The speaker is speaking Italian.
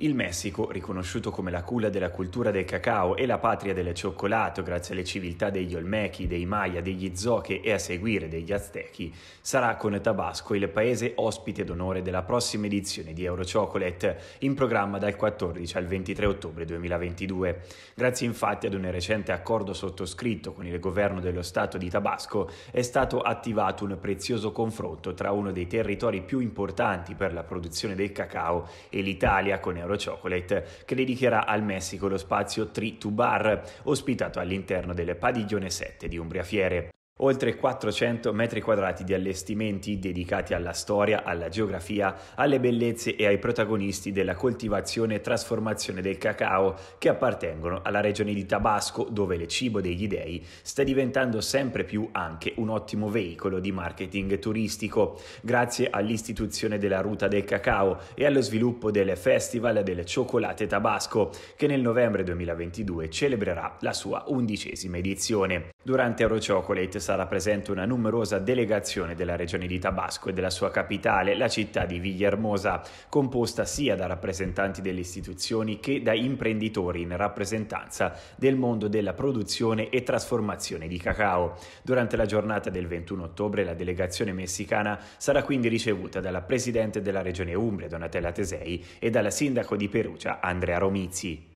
Il Messico, riconosciuto come la culla della cultura del cacao e la patria del cioccolato grazie alle civiltà degli Olmechi, dei Maya, degli Zoche e a seguire degli Aztechi, sarà con Tabasco il paese ospite d'onore della prossima edizione di Eurochocolate, in programma dal 14 al 23 ottobre 2022. Grazie infatti ad un recente accordo sottoscritto con il governo dello Stato di Tabasco è stato attivato un prezioso confronto tra uno dei territori più importanti per la produzione del cacao e l'Italia con Eurochocolate che dedicherà al Messico lo spazio Tree to Bar, ospitato all'interno del Padiglione 7 di Umbria Fiere. Oltre 400 metri quadrati di allestimenti dedicati alla storia, alla geografia, alle bellezze e ai protagonisti della coltivazione e trasformazione del cacao che appartengono alla regione di Tabasco dove il cibo degli dei sta diventando sempre più anche un ottimo veicolo di marketing turistico, grazie all'istituzione della ruta del cacao e allo sviluppo del Festival del Cioccolate Tabasco che nel novembre 2022 celebrerà la sua undicesima edizione. Durante Eurochocolate Chocolate sarà presente una numerosa delegazione della regione di Tabasco e della sua capitale, la città di Villahermosa, composta sia da rappresentanti delle istituzioni che da imprenditori in rappresentanza del mondo della produzione e trasformazione di cacao. Durante la giornata del 21 ottobre la delegazione messicana sarà quindi ricevuta dalla Presidente della Regione Umbria, Donatella Tesei, e dalla Sindaco di Perugia, Andrea Romizzi.